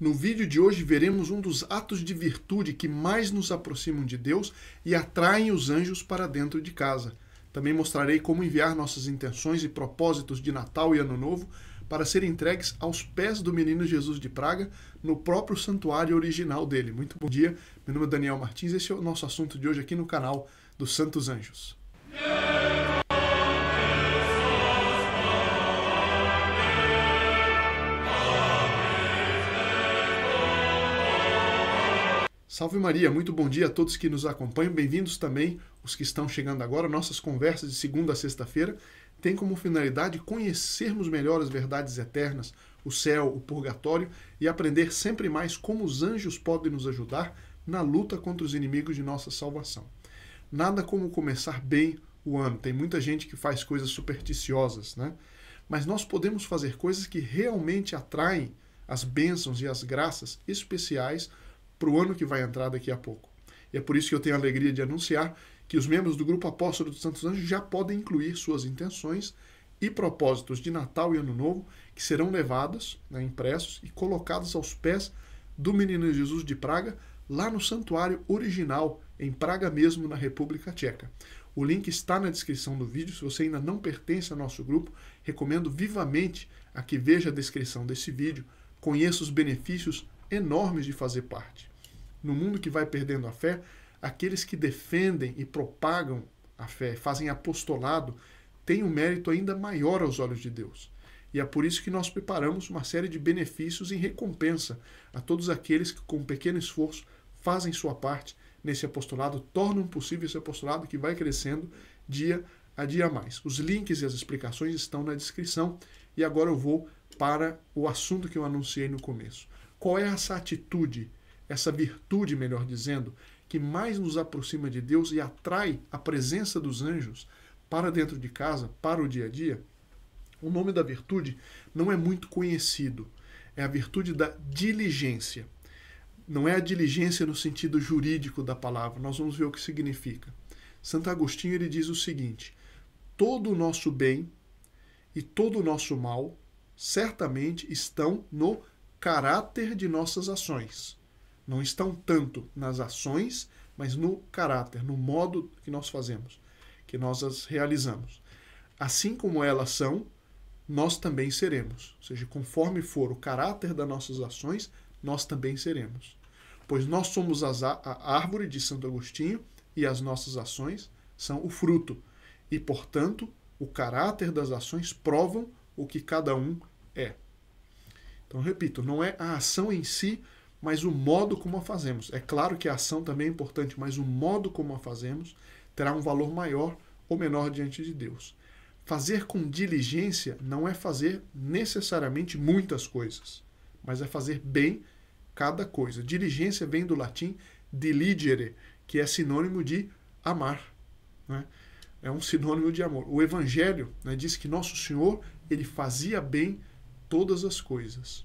No vídeo de hoje veremos um dos atos de virtude que mais nos aproximam de Deus e atraem os anjos para dentro de casa. Também mostrarei como enviar nossas intenções e propósitos de Natal e Ano Novo para serem entregues aos pés do menino Jesus de Praga, no próprio santuário original dele. Muito bom dia, meu nome é Daniel Martins, e esse é o nosso assunto de hoje aqui no canal dos Santos Anjos. Yeah! Salve Maria, muito bom dia a todos que nos acompanham, bem-vindos também os que estão chegando agora. Nossas conversas de segunda a sexta-feira têm como finalidade conhecermos melhor as verdades eternas, o céu, o purgatório e aprender sempre mais como os anjos podem nos ajudar na luta contra os inimigos de nossa salvação. Nada como começar bem o ano. Tem muita gente que faz coisas supersticiosas, né? Mas nós podemos fazer coisas que realmente atraem as bênçãos e as graças especiais para o ano que vai entrar daqui a pouco. E é por isso que eu tenho a alegria de anunciar que os membros do Grupo Apóstolo dos Santos Anjos já podem incluir suas intenções e propósitos de Natal e Ano Novo, que serão levados, né, impressos e colocados aos pés do Menino Jesus de Praga, lá no santuário original, em Praga mesmo, na República Tcheca. O link está na descrição do vídeo. Se você ainda não pertence ao nosso grupo, recomendo vivamente a que veja a descrição desse vídeo, conheça os benefícios enormes de fazer parte. No mundo que vai perdendo a fé, aqueles que defendem e propagam a fé, fazem apostolado, têm um mérito ainda maior aos olhos de Deus. E é por isso que nós preparamos uma série de benefícios em recompensa a todos aqueles que, com um pequeno esforço, fazem sua parte nesse apostolado, tornam possível esse apostolado que vai crescendo dia a dia mais. Os links e as explicações estão na descrição. E agora eu vou para o assunto que eu anunciei no começo. Qual é essa atitude, essa virtude, melhor dizendo, que mais nos aproxima de Deus e atrai a presença dos anjos para dentro de casa, para o dia a dia? O nome da virtude não é muito conhecido. É a virtude da diligência. Não é a diligência no sentido jurídico da palavra. Nós vamos ver o que significa. Santo Agostinho ele diz o seguinte: todo o nosso bem e todo o nosso mal certamente estão no caráter de nossas ações. Não estão tanto nas ações, mas no caráter, no modo que nós fazemos, que nós as realizamos. Assim como elas são, nós também seremos. Ou seja, conforme for o caráter das nossas ações, nós também seremos. Pois nós somos a árvore de Santo Agostinho e as nossas ações são o fruto. E, portanto, o caráter das ações provam o que cada um é. Então, repito, não é a ação em si, mas o modo como a fazemos. É claro que a ação também é importante, mas o modo como a fazemos terá um valor maior ou menor diante de Deus. Fazer com diligência não é fazer necessariamente muitas coisas, mas é fazer bem cada coisa. Diligência vem do latim diligere, que é sinônimo de amar. Né? É um sinônimo de amor. O Evangelho né, diz que Nosso Senhor ele fazia bem todas as coisas.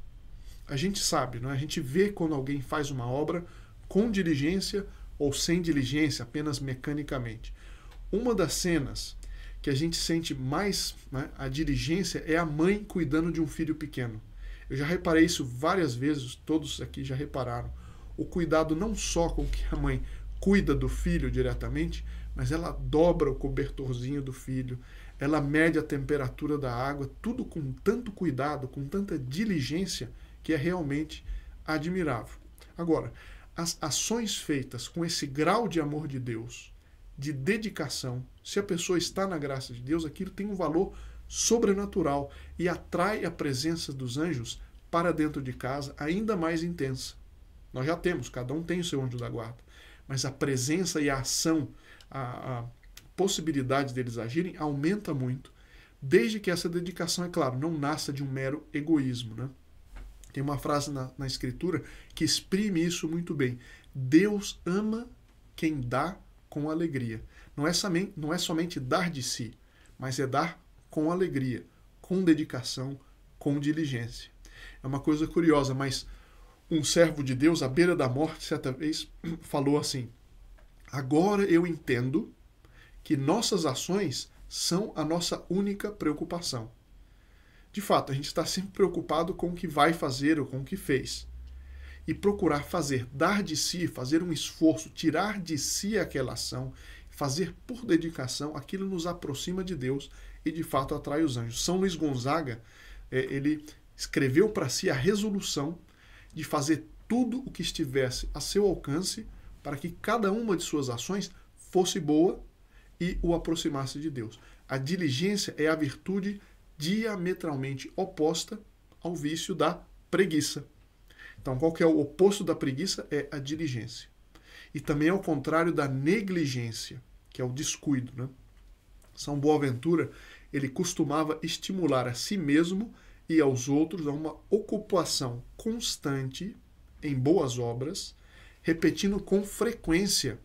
A gente sabe, não é? a gente vê quando alguém faz uma obra com diligência ou sem diligência, apenas mecanicamente. Uma das cenas que a gente sente mais né, a diligência é a mãe cuidando de um filho pequeno. Eu já reparei isso várias vezes, todos aqui já repararam. O cuidado não só com que a mãe cuida do filho diretamente, mas ela dobra o cobertorzinho do filho, ela mede a temperatura da água, tudo com tanto cuidado, com tanta diligência, que é realmente admirável. Agora, as ações feitas com esse grau de amor de Deus, de dedicação, se a pessoa está na graça de Deus, aquilo tem um valor sobrenatural e atrai a presença dos anjos para dentro de casa ainda mais intensa. Nós já temos, cada um tem o seu anjo da guarda mas a presença e a ação, a, a possibilidade deles agirem aumenta muito, desde que essa dedicação, é claro, não nasça de um mero egoísmo. Né? Tem uma frase na, na Escritura que exprime isso muito bem: Deus ama quem dá com alegria. Não é, somente, não é somente dar de si, mas é dar com alegria, com dedicação, com diligência. É uma coisa curiosa, mas um servo de Deus à beira da morte, certa vez, falou assim: Agora eu entendo que nossas ações são a nossa única preocupação. De fato, a gente está sempre preocupado com o que vai fazer ou com o que fez. E procurar fazer, dar de si, fazer um esforço, tirar de si aquela ação, fazer por dedicação, aquilo nos aproxima de Deus e de fato atrai os anjos. São Luís Gonzaga, eh, ele escreveu para si a resolução de fazer tudo o que estivesse a seu alcance para que cada uma de suas ações fosse boa e o aproximasse de Deus. A diligência é a virtude diametralmente oposta ao vício da preguiça. Então, qual que é o oposto da preguiça? É a diligência. E também é o contrário da negligência, que é o descuido. Né? São Boaventura, ele costumava estimular a si mesmo e aos outros a uma ocupação constante em boas obras, repetindo com frequência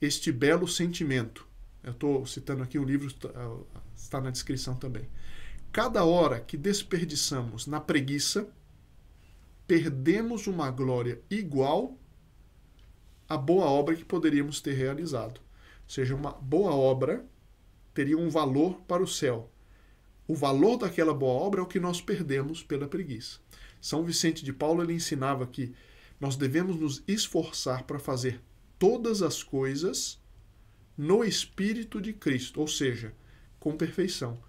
este belo sentimento. Eu estou citando aqui o um livro, ah, está na descrição também. Cada hora que desperdiçamos na preguiça, perdemos uma glória igual à boa obra que poderíamos ter realizado. Ou seja, uma boa obra teria um valor para o céu o valor daquela boa obra é o que nós perdemos pela preguiça. São Vicente de Paulo ele ensinava que nós devemos nos esforçar para fazer todas as coisas no espírito de Cristo, ou seja, com perfeição,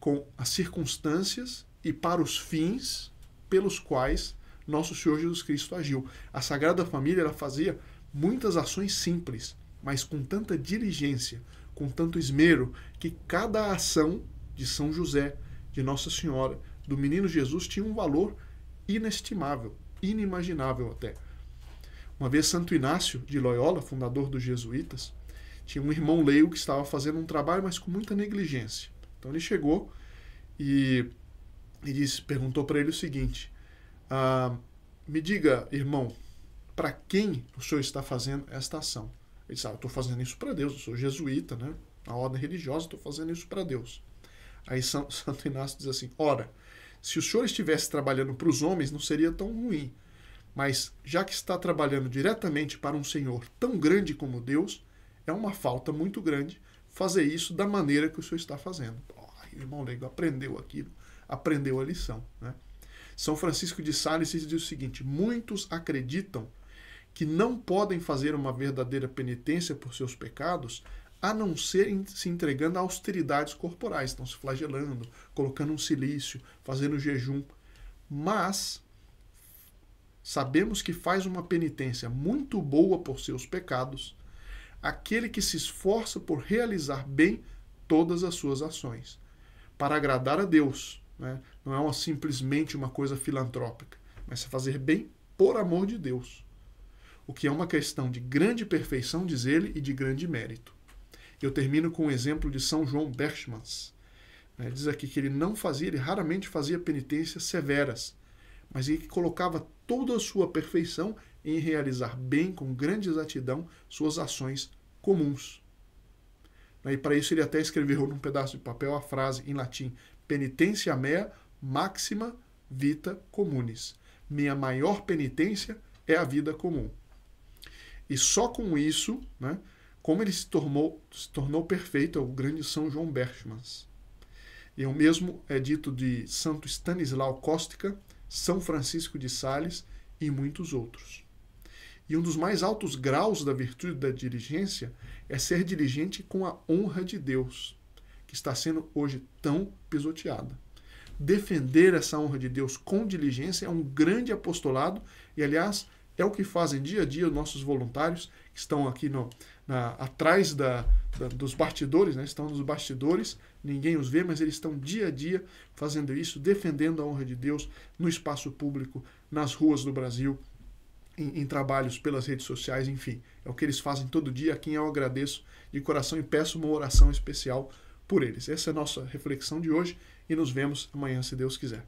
com as circunstâncias e para os fins pelos quais nosso Senhor Jesus Cristo agiu. A Sagrada Família ela fazia muitas ações simples, mas com tanta diligência, com tanto esmero, que cada ação de São José, de Nossa Senhora, do menino Jesus tinha um valor inestimável, inimaginável até. Uma vez Santo Inácio de Loyola, fundador dos jesuítas, tinha um irmão leigo que estava fazendo um trabalho, mas com muita negligência. Então ele chegou e, e disse, perguntou para ele o seguinte: ah, Me diga, irmão, para quem o senhor está fazendo esta ação? Ele disse: ah, Eu estou fazendo isso para Deus, eu sou jesuíta, né? A ordem religiosa, estou fazendo isso para Deus. Aí São, Santo Inácio diz assim: ora, se o senhor estivesse trabalhando para os homens, não seria tão ruim. Mas já que está trabalhando diretamente para um senhor tão grande como Deus, é uma falta muito grande fazer isso da maneira que o senhor está fazendo. Oh, irmão Leigo aprendeu aquilo, aprendeu a lição. Né? São Francisco de Sales diz o seguinte: muitos acreditam que não podem fazer uma verdadeira penitência por seus pecados a não ser se entregando a austeridades corporais, estão se flagelando, colocando um silício, fazendo jejum. Mas sabemos que faz uma penitência muito boa por seus pecados aquele que se esforça por realizar bem todas as suas ações, para agradar a Deus. Né? Não é uma, simplesmente uma coisa filantrópica, mas é fazer bem por amor de Deus. O que é uma questão de grande perfeição, diz ele, e de grande mérito. Eu termino com o um exemplo de São João Berchmans. Né? Diz aqui que ele não fazia, ele raramente fazia penitências severas, mas ele colocava toda a sua perfeição em realizar bem, com grande exatidão, suas ações comuns. Né? E para isso ele até escreveu num pedaço de papel a frase em latim: penitência mea maxima vita communis. Minha maior penitência é a vida comum. E só com isso, né, como ele se tornou, se tornou perfeito é o grande São João Berchmans. E é o mesmo é dito de Santo Stanislau Kostka, São Francisco de Sales e muitos outros. E um dos mais altos graus da virtude da diligência é ser diligente com a honra de Deus, que está sendo hoje tão pisoteada. Defender essa honra de Deus com diligência é um grande apostolado e, aliás, é o que fazem dia a dia os nossos voluntários, que estão aqui no, na, atrás da, da, dos bastidores, né? estão nos bastidores, ninguém os vê, mas eles estão dia a dia fazendo isso, defendendo a honra de Deus no espaço público, nas ruas do Brasil, em, em, trabalhos pelas redes sociais, enfim. É o que eles fazem todo dia, a quem eu agradeço de coração e peço uma oração especial por eles. Essa é a nossa reflexão de hoje e nos vemos amanhã, se Deus quiser.